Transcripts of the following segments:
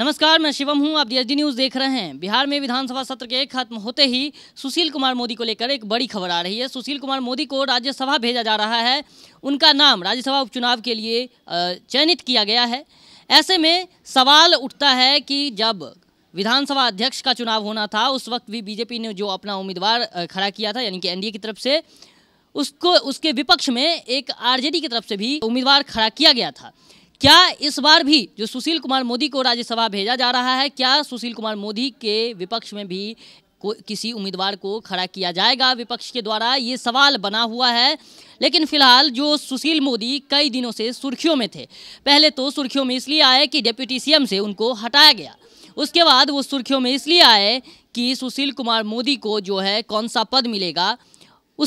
नमस्कार मैं शिवम हूं आप डी न्यूज देख रहे हैं बिहार में विधानसभा सत्र के खत्म होते ही सुशील कुमार मोदी को लेकर एक बड़ी खबर आ रही है सुशील कुमार मोदी को राज्यसभा भेजा जा रहा है उनका नाम राज्यसभा उपचुनाव के लिए चयनित किया गया है ऐसे में सवाल उठता है कि जब विधानसभा अध्यक्ष का चुनाव होना था उस वक्त भी बीजेपी ने जो अपना उम्मीदवार खड़ा किया था यानी कि एनडीए की तरफ से उसको उसके विपक्ष में एक आरजेडी की तरफ से भी उम्मीदवार खड़ा किया गया था क्या इस बार भी जो सुशील कुमार मोदी को राज्यसभा भेजा जा रहा है क्या सुशील कुमार मोदी के विपक्ष में भी को किसी उम्मीदवार को खड़ा किया जाएगा विपक्ष के द्वारा ये सवाल बना हुआ है लेकिन फिलहाल जो सुशील मोदी कई दिनों से सुर्खियों में थे पहले तो सुर्खियों में इसलिए आए कि डेप्यूटी सीएम से उनको हटाया गया उसके बाद वो सुर्खियों में इसलिए आए कि सुशील कुमार मोदी को जो है कौन सा पद मिलेगा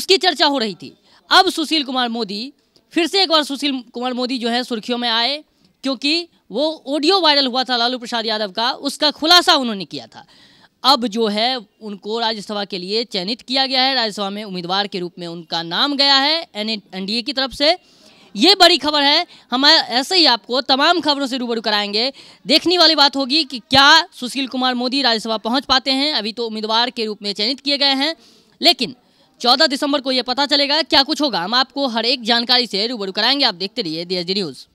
उसकी चर्चा हो रही थी अब सुशील कुमार मोदी फिर से एक बार सुशील कुमार मोदी जो है सुर्खियों में आए क्योंकि वो ऑडियो वायरल हुआ था लालू प्रसाद यादव का उसका खुलासा उन्होंने किया था अब जो है उनको राज्यसभा के लिए चयनित किया गया है राज्यसभा में उम्मीदवार के रूप में उनका नाम गया है एन की तरफ से ये बड़ी खबर है हम ऐसे ही आपको तमाम खबरों से रूबरू कराएंगे देखने वाली बात होगी कि क्या सुशील कुमार मोदी राज्यसभा पहुंच पाते हैं अभी तो उम्मीदवार के रूप में चयनित किए गए हैं लेकिन चौदह दिसंबर को यह पता चलेगा क्या कुछ होगा हम आपको हर एक जानकारी से रूबरू कराएंगे आप देखते रहिए डी न्यूज़